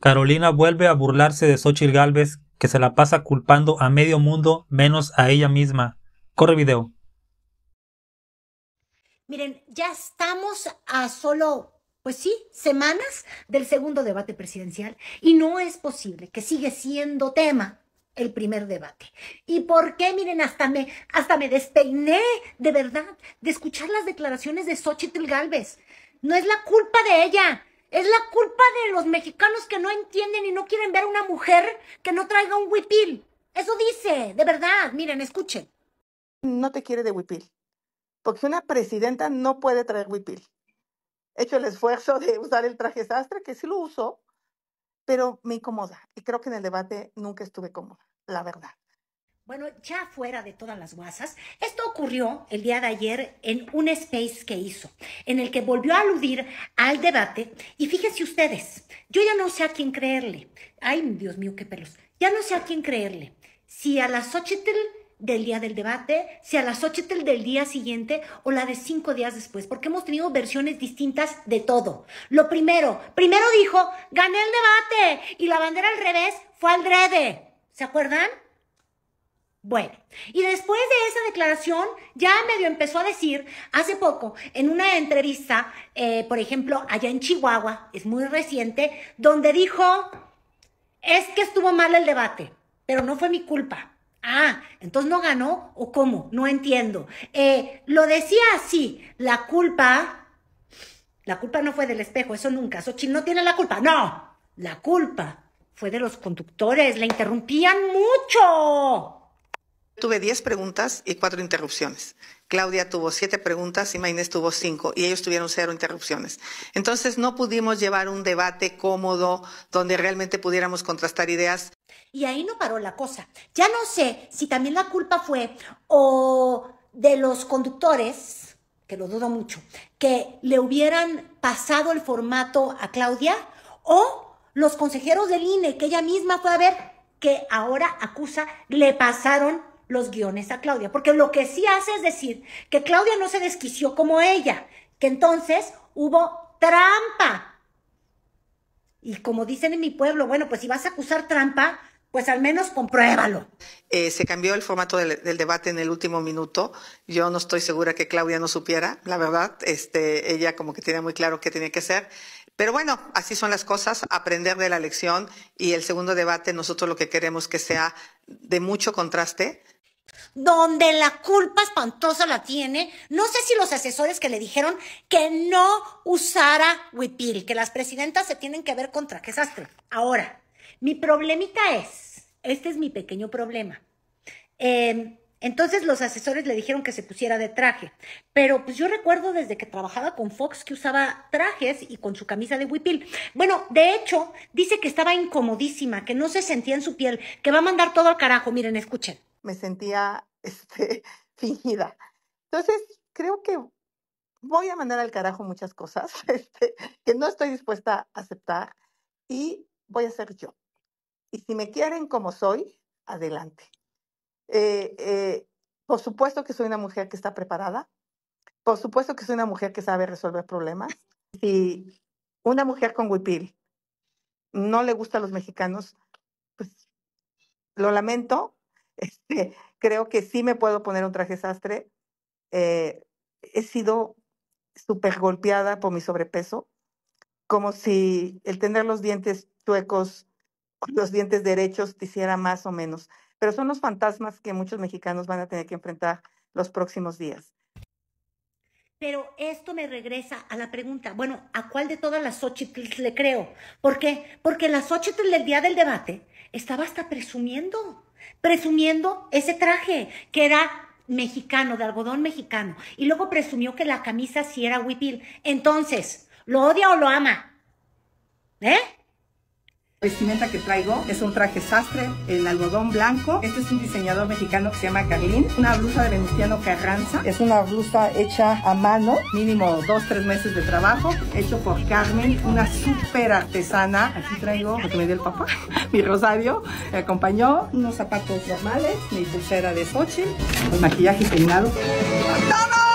Carolina vuelve a burlarse de Xochitl Galvez, que se la pasa culpando a medio mundo menos a ella misma. Corre video. Miren, ya estamos a solo, pues sí, semanas del segundo debate presidencial y no es posible que sigue siendo tema el primer debate. ¿Y por qué? Miren, hasta me, hasta me despeiné, de verdad, de escuchar las declaraciones de Xochitl Galvez. No es la culpa de ella, es la culpa de los mexicanos que no entienden y no quieren ver a una mujer que no traiga un huipil. Eso dice, de verdad. Miren, escuchen. No te quiere de huipil. Porque una presidenta no puede traer huipil. He hecho el esfuerzo de usar el traje sastre, que sí lo uso, pero me incomoda. Y creo que en el debate nunca estuve cómoda, la verdad. Bueno, ya fuera de todas las guasas, esto ocurrió el día de ayer en un space que hizo, en el que volvió a aludir al debate. Y fíjense ustedes, yo ya no sé a quién creerle. Ay, Dios mío, qué pelos. Ya no sé a quién creerle. Si a las Xochitl del día del debate, si a las Xochitl del día siguiente o la de cinco días después, porque hemos tenido versiones distintas de todo. Lo primero, primero dijo, gané el debate y la bandera al revés fue al drede. ¿Se acuerdan? Bueno, y después de esa declaración, ya medio empezó a decir, hace poco, en una entrevista, eh, por ejemplo, allá en Chihuahua, es muy reciente, donde dijo, es que estuvo mal el debate, pero no fue mi culpa. Ah, entonces no ganó o cómo, no entiendo. Eh, lo decía así, la culpa, la culpa no fue del espejo, eso nunca, Sochi no tiene la culpa, no, la culpa fue de los conductores, la interrumpían mucho. Tuve 10 preguntas y 4 interrupciones. Claudia tuvo 7 preguntas y Maynés tuvo 5 y ellos tuvieron 0 interrupciones. Entonces no pudimos llevar un debate cómodo donde realmente pudiéramos contrastar ideas. Y ahí no paró la cosa. Ya no sé si también la culpa fue o de los conductores, que lo dudo mucho, que le hubieran pasado el formato a Claudia o los consejeros del INE que ella misma fue a ver que ahora acusa le pasaron los guiones a Claudia, porque lo que sí hace es decir que Claudia no se desquició como ella, que entonces hubo trampa. Y como dicen en mi pueblo, bueno, pues si vas a acusar trampa, pues al menos compruébalo. Eh, se cambió el formato del, debate en el último minuto. Yo no estoy segura que Claudia no supiera, la verdad. Este, ella como que tenía muy claro qué tenía que ser Pero bueno, así son las cosas, aprender de la lección y el segundo debate, nosotros lo que queremos que sea de mucho contraste, donde la culpa espantosa la tiene, no sé si los asesores que le dijeron que no usara huipil, que las presidentas se tienen que ver con qué sastre. Ahora, mi problemita es, este es mi pequeño problema. Em, entonces los asesores le dijeron que se pusiera de traje, pero pues yo recuerdo desde que trabajaba con Fox que usaba trajes y con su camisa de huipil. Bueno, de hecho, dice que estaba incomodísima, que no se sentía en su piel, que va a mandar todo al carajo. Miren, escuchen me sentía este, fingida. Entonces, creo que voy a mandar al carajo muchas cosas este, que no estoy dispuesta a aceptar y voy a ser yo. Y si me quieren como soy, adelante. Eh, eh, por supuesto que soy una mujer que está preparada. Por supuesto que soy una mujer que sabe resolver problemas. Si una mujer con huipil no le gusta a los mexicanos, pues lo lamento, este, creo que sí me puedo poner un traje sastre. Eh, he sido súper golpeada por mi sobrepeso, como si el tener los dientes tuecos los dientes derechos, te hiciera más o menos. Pero son los fantasmas que muchos mexicanos van a tener que enfrentar los próximos días. Pero esto me regresa a la pregunta, bueno, ¿a cuál de todas las Xochitl le creo? ¿Por qué? Porque las Xochitl del día del debate estaba hasta presumiendo presumiendo ese traje que era mexicano, de algodón mexicano. Y luego presumió que la camisa sí era huipil. Entonces, ¿lo odia o lo ama? ¿Eh? La vestimenta que traigo es un traje sastre en algodón blanco. Este es un diseñador mexicano que se llama Carlín. Una blusa de Venustiano Carranza. Es una blusa hecha a mano, mínimo dos, tres meses de trabajo. Hecho por Carmen, una súper artesana. Aquí traigo lo que me dio el papá, mi rosario. Me acompañó unos zapatos normales, mi pulsera de Sochi, el maquillaje terminado peinado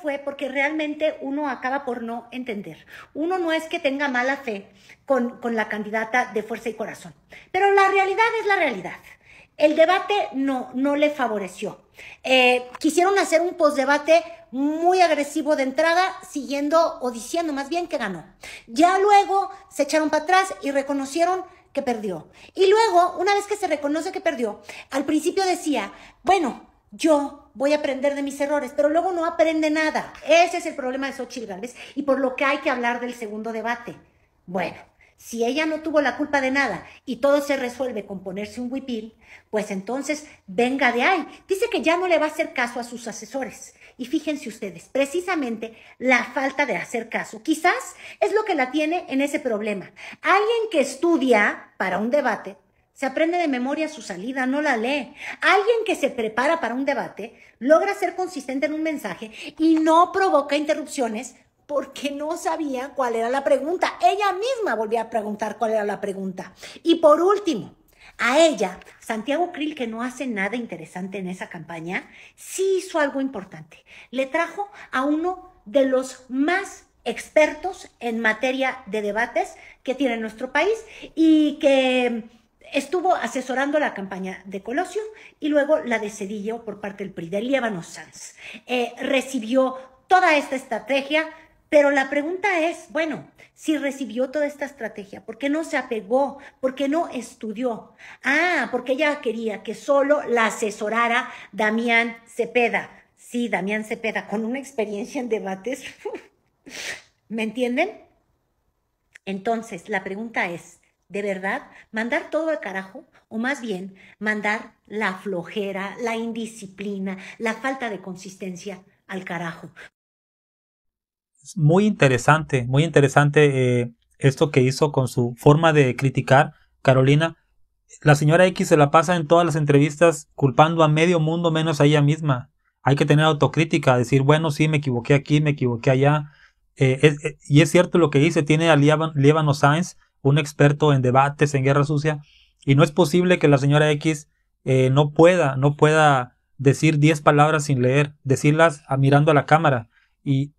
fue porque realmente uno acaba por no entender. Uno no es que tenga mala fe con, con la candidata de fuerza y corazón, pero la realidad es la realidad. El debate no, no le favoreció. Eh, quisieron hacer un postdebate muy agresivo de entrada, siguiendo o diciendo más bien que ganó. Ya luego se echaron para atrás y reconocieron que perdió. Y luego, una vez que se reconoce que perdió, al principio decía, bueno, yo voy a aprender de mis errores, pero luego no aprende nada. Ese es el problema de Xochitl Gálvez y por lo que hay que hablar del segundo debate. Bueno, si ella no tuvo la culpa de nada y todo se resuelve con ponerse un huipil, pues entonces venga de ahí. Dice que ya no le va a hacer caso a sus asesores. Y fíjense ustedes, precisamente la falta de hacer caso, quizás es lo que la tiene en ese problema. Alguien que estudia para un debate, se aprende de memoria su salida, no la lee. Alguien que se prepara para un debate logra ser consistente en un mensaje y no provoca interrupciones porque no sabía cuál era la pregunta. Ella misma volvía a preguntar cuál era la pregunta. Y por último, a ella, Santiago Krill, que no hace nada interesante en esa campaña, sí hizo algo importante. Le trajo a uno de los más expertos en materia de debates que tiene nuestro país y que estuvo asesorando la campaña de Colosio y luego la de Cedillo por parte del PRI, de Líbano Sanz. Eh, recibió toda esta estrategia, pero la pregunta es, bueno, si recibió toda esta estrategia, ¿por qué no se apegó? ¿Por qué no estudió? Ah, porque ella quería que solo la asesorara Damián Cepeda. Sí, Damián Cepeda, con una experiencia en debates. ¿Me entienden? Entonces, la pregunta es, de verdad, mandar todo al carajo, o más bien, mandar la flojera, la indisciplina, la falta de consistencia al carajo. Muy interesante, muy interesante eh, esto que hizo con su forma de criticar, Carolina. La señora X se la pasa en todas las entrevistas culpando a medio mundo menos a ella misma. Hay que tener autocrítica, decir, bueno, sí, me equivoqué aquí, me equivoqué allá. Eh, eh, y es cierto lo que dice, tiene a Lievano Sainz un experto en debates, en guerra sucia, y no es posible que la señora X eh, no pueda, no pueda decir 10 palabras sin leer, decirlas a, ah, mirando a la cámara. Y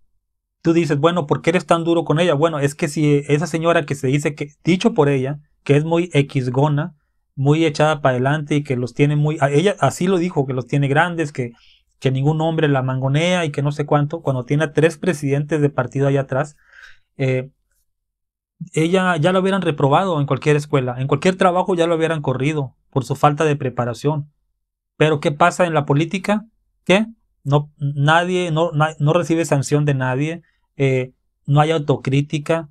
tú dices, bueno, ¿por qué eres tan duro con ella? Bueno, es que si esa señora que se dice que, dicho por ella, que es muy X-gona, muy echada para adelante y que los tiene muy, ah, ella así lo dijo, que los tiene grandes, que, que ningún hombre la mangonea y que no sé cuánto, cuando tiene tres presidentes de partido allá atrás, eh, ella ya lo hubieran reprobado en cualquier escuela, en cualquier trabajo ya lo hubieran corrido por su falta de preparación. Pero ¿qué pasa en la política? ¿Qué? no, nadie, no, recibe sanción de nadie, eh, no hay autocrítica.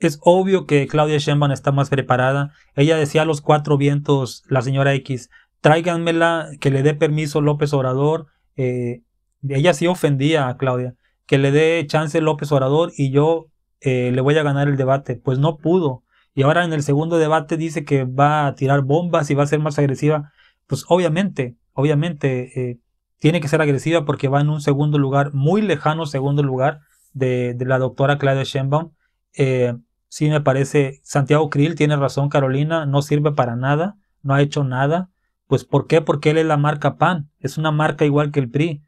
Es obvio que Claudia Sheinbaum está más preparada. Ella decía a los cuatro vientos, la señora X, tráiganmela, que le dé permiso López Obrador. Eh, ella sí ofendía a Claudia, que le dé chance López Obrador y yo eh, le voy a ganar el debate. Pues no pudo. Y ahora en el segundo debate dice que va a tirar bombas y va a ser más agresiva. Pues obviamente, obviamente eh, tiene que ser agresiva porque va en un segundo lugar, muy lejano segundo lugar de, la doctora Claudia Sheinbaum. si eh, sí me parece, Santiago Krill tiene razón, Carolina, no sirve para nada, no ha hecho nada. Pues ¿por qué? Porque él es la marca PAN, es una marca igual que el PRI.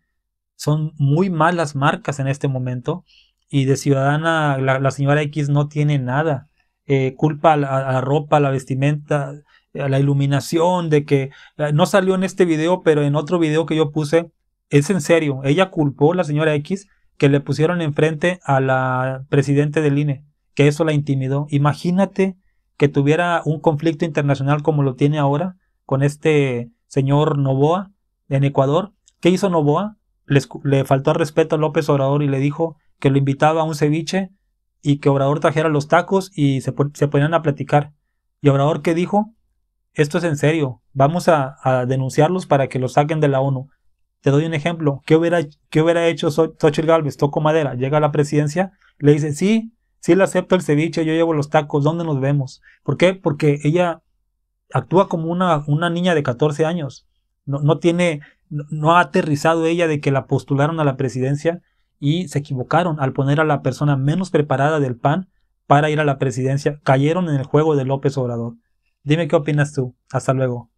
Son muy malas marcas en este momento y de ciudadana la, señora X no tiene nada. Eh, culpa a la, ropa, a la vestimenta, a eh, la iluminación, de que eh, no salió en este video, pero en otro video que yo puse, es en serio, ella culpó a la señora X que le pusieron enfrente a la presidente del INE, que eso la intimidó. Imagínate que tuviera un conflicto internacional como lo tiene ahora con este señor Novoa en Ecuador. ¿Qué hizo Novoa? le, faltó respeto a López Obrador y le dijo que lo invitaba a un ceviche y que Obrador trajera los tacos y se, se ponían a platicar. Y Obrador que dijo, esto es en serio, vamos a, denunciarlos para que los saquen de la ONU. Te doy un ejemplo, ¿qué hubiera, hubiera hecho Xochitl Galvez? Toco madera, llega a la presidencia, le dice, sí, sí le acepto el ceviche, yo llevo los tacos, ¿dónde nos vemos? ¿Por qué? Porque ella actúa como una, una niña de 14 años, no, no tiene no ha aterrizado ella de que la postularon a la presidencia y se equivocaron al poner a la persona menos preparada del PAN para ir a la presidencia. Cayeron en el juego de López Obrador. Dime qué opinas tú. Hasta luego.